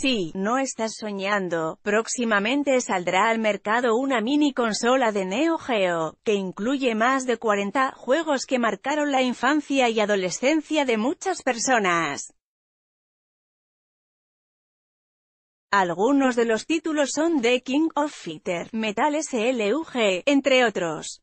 Si no estás soñando, próximamente saldrá al mercado una mini consola de Neo Geo, que incluye más de 40 juegos que marcaron la infancia y adolescencia de muchas personas. Algunos de los títulos son The King of Fighter, Metal SLUG, entre otros.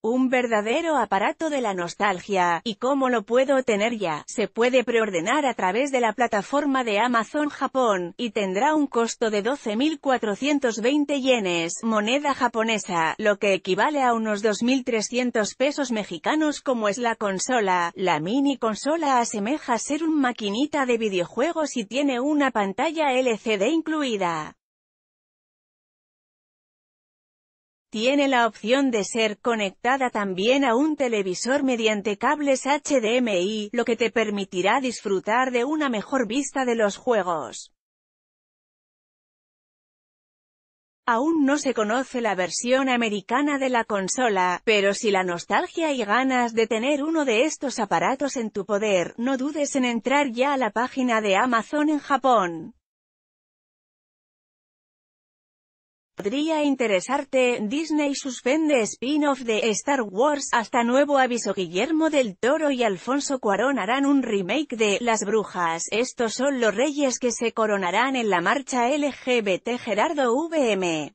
un verdadero aparato de la nostalgia, y cómo lo puedo tener ya, se puede preordenar a través de la plataforma de Amazon Japón, y tendrá un costo de 12.420 yenes, moneda japonesa, lo que equivale a unos 2.300 pesos mexicanos como es la consola, la mini consola asemeja ser un maquinita de videojuegos y tiene una pantalla LCD incluida. Tiene la opción de ser conectada también a un televisor mediante cables HDMI, lo que te permitirá disfrutar de una mejor vista de los juegos. Aún no se conoce la versión americana de la consola, pero si la nostalgia y ganas de tener uno de estos aparatos en tu poder, no dudes en entrar ya a la página de Amazon en Japón. Podría interesarte, Disney suspende spin-off de Star Wars hasta nuevo aviso Guillermo del Toro y Alfonso Cuarón harán un remake de Las Brujas, estos son los reyes que se coronarán en la marcha LGBT Gerardo VM.